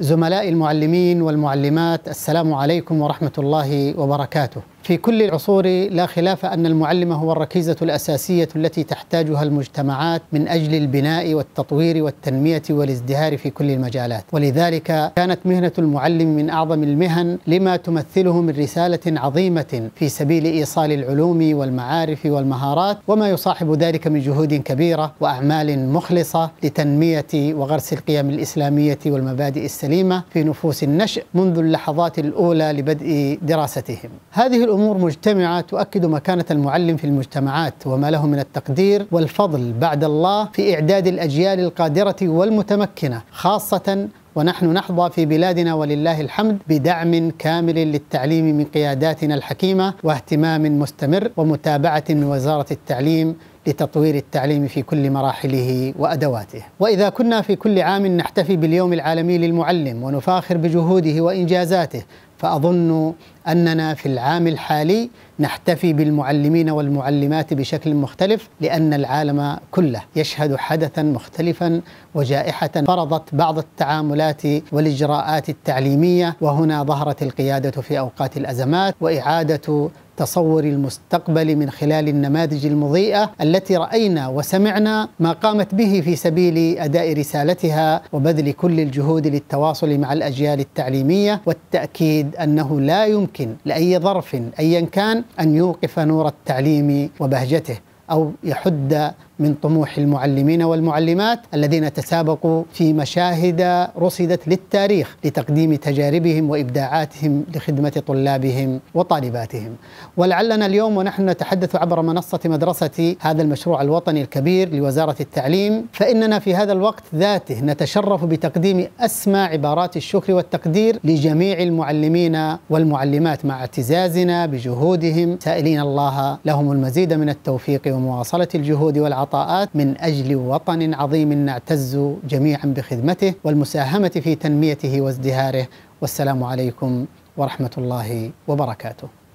زملائي المعلمين والمعلمات السلام عليكم ورحمه الله وبركاته في كل العصور لا خلاف ان المعلم هو الركيزه الاساسيه التي تحتاجها المجتمعات من اجل البناء والتطوير والتنميه والازدهار في كل المجالات، ولذلك كانت مهنه المعلم من اعظم المهن لما تمثله من رساله عظيمه في سبيل ايصال العلوم والمعارف والمهارات وما يصاحب ذلك من جهود كبيره واعمال مخلصه لتنميه وغرس القيم الاسلاميه والمبادئ السليمه في نفوس النشء منذ اللحظات الاولى لبدء دراستهم. هذه أمور مجتمعة تؤكد مكانة المعلم في المجتمعات وما له من التقدير والفضل بعد الله في إعداد الأجيال القادرة والمتمكنة خاصة ونحن نحظى في بلادنا ولله الحمد بدعم كامل للتعليم من قياداتنا الحكيمه واهتمام مستمر ومتابعه من وزاره التعليم لتطوير التعليم في كل مراحله وادواته. واذا كنا في كل عام نحتفي باليوم العالمي للمعلم ونفاخر بجهوده وانجازاته فاظن اننا في العام الحالي نحتفي بالمعلمين والمعلمات بشكل مختلف لان العالم كله يشهد حدثا مختلفا وجائحه فرضت بعض التعاملات والاجراءات التعليميه وهنا ظهرت القياده في اوقات الازمات واعاده تصور المستقبل من خلال النماذج المضيئه التي راينا وسمعنا ما قامت به في سبيل اداء رسالتها وبذل كل الجهود للتواصل مع الاجيال التعليميه والتاكيد انه لا يمكن لاي ظرف ايا كان ان يوقف نور التعليم وبهجته او يحد من طموح المعلمين والمعلمات الذين تسابقوا في مشاهد رصدت للتاريخ لتقديم تجاربهم وابداعاتهم لخدمه طلابهم وطالباتهم. ولعلنا اليوم ونحن نتحدث عبر منصه مدرسه هذا المشروع الوطني الكبير لوزاره التعليم فاننا في هذا الوقت ذاته نتشرف بتقديم اسمى عبارات الشكر والتقدير لجميع المعلمين والمعلمات مع اعتزازنا بجهودهم سائلين الله لهم المزيد من التوفيق ومواصله الجهود والعطاء العطاءات من أجل وطن عظيم نعتز جميعا بخدمته والمساهمة في تنميته وازدهاره والسلام عليكم ورحمة الله وبركاته